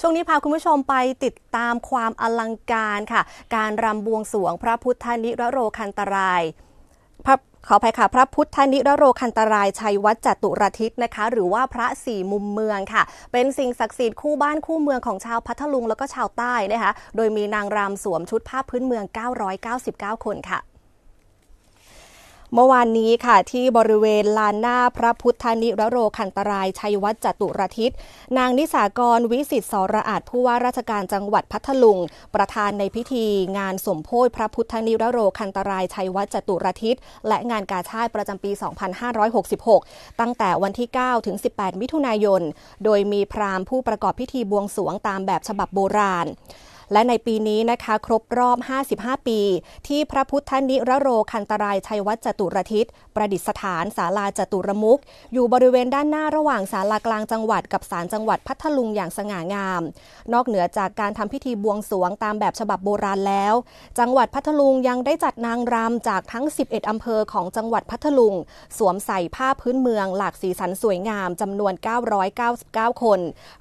ช่วงนี้พาคุณผู้ชมไปติดตามความอลังการค่ะ การรำบวงสวงพระพุทธนิรโรคันตรายพระขออภัยค่ะ พระพุทธนิรโรคันตราย ชัยวัดจตุรทิศนะคะหรือว่าพระสี่มุมเมืองค่ะ เป็นสิ่งศักดิ์สิทธิ์คู่บ้านคู่เมืองของชาวพัทลุงแล้วก็ชาวใต้นะคะโดยมีนางรำสวมชุดผ้าพื้นเมือง 999 คนค่ะเมื่อวานนี้ค่ะ ที่บริเวณ ลานหน้า พระพุทธนิรโรคันตรายชัยวัฒจตุรทิศนางนิสากร วิสิตสระอาจผู้ว่าราชการจังหวัดพัทลุง ประธานในพิธี งานสมโพธิพระพุทธนิรโรคันตรายชัยวัฒจตุรทิศ และงานกาชาติประจำปี 2566 ตั้งแต่วันที่ 9 ถึง 18มิถุนายน โดยมีพราหมณ์ผู้ประกอบพิธีบวงสวงตามแบบฉบับโบราณและในปีนี้นะคะครบรอบ 55 ปี ที่พระพุทธนิรโรคันตรายชัยวัฒจตุรทิศ ประดิษฐานศาลาจตุรมุกอยู่บริเวณด้านหน้าระหว่างศาลากลางจังหวัดกับ ศาลจังหวัดพัทลุง อย่างสง่างาม นอกเหนือจากการทำพิธีบวงสรวงตามแบบฉบับโบราณแล้ว จังหวัดพัทลุงยังได้จัดนางรำจากทั้ง 11 อำเภอของจังหวัดพัทลุงสวมใส่ผ้าพื้นเมืองหลากสีสันสวยงาม จำนวน 999 คน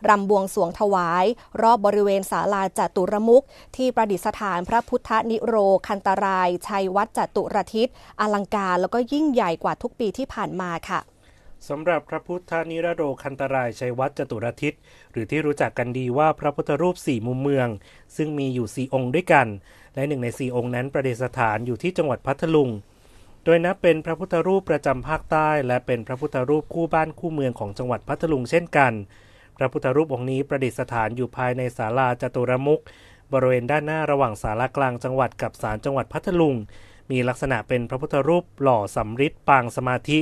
รำบวงสรวงถวาย รอบบริเวณศาลาจตุรประมุขที่ประดิษฐานพระพุทธนิโรคันตราย ชัยวัดจตุรทิศอลังการแล้วก็ยิ่งใหญ่กว่าทุกปีที่ผ่านมาค่ะสำหรับพระพุทธนิรโรคันตรายชัยวัดจตุรทิศ หรือที่รู้จักกันดีว่าพระพุทธรูปสี่มุมเมือง ซึ่งมีอยู่สี่องค์ด้วยกัน และหนึ่งในสี่องค์นั้นประดิษฐานอยู่ที่จังหวัดพัทลุง โดยนับเป็นพระพุทธรูปประจำภาคใต้ และเป็นพระพุทธรูปคู่บ้านคู่เมืองของจังหวัดพัทลุงเช่นกันพระพุทธรูปองค์นี้ประดิษฐานอยู่ภายในศาลาจตุรมุกบริเวณด้านหน้าระหว่างศาลากลางจังหวัดกับศาลจังหวัดพัทลุงมีลักษณะเป็นพระพุทธรูปหล่อสำริดปางสมาธิ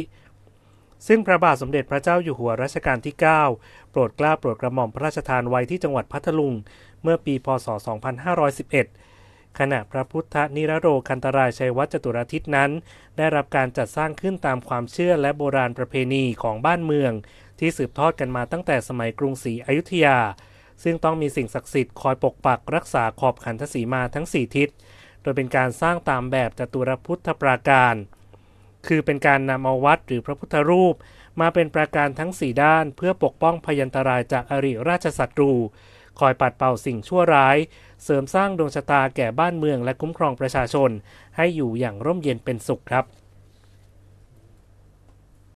ซึ่งพระบาทสมเด็จพระเจ้าอยู่หัวรัชกาลที่ 9 โปรดเกล้าโปรดกระหม่อมพระราชทานไว้ที่จังหวัดพัทลุง เมื่อปีพศ 2511 ขณะพระพุทธนิรโรคันตรายชัยวัจตุรทิศนั้น ได้รับการจัดสร้างขึ้นตามความเชื่อและโบราณประเพณีของบ้านเมืองที่สืบทอดกันมาตั้งแต่สมัยกรุงศรีอยุธยา ซึ่งต้องมีสิ่งศักดิ์สิทธิ์คอยปกปักรักษาขอบขันทศีมาทั้ง4ทิศ โดยเป็นการสร้างตามแบบจตุรพุทธปราการ คือเป็นการนำเอาวัดหรือพระพุทธรูป มาเป็นปราการทั้ง4ด้าน เพื่อปกป้องพยันตรายจากอริราชศัตรู คอยปัดเป่าสิ่งชั่วร้าย เสริมสร้างดวงชะตาแก่บ้านเมืองและคุ้มครองประชาชน ให้อยู่อย่างร่มเย็นเป็นสุขครับ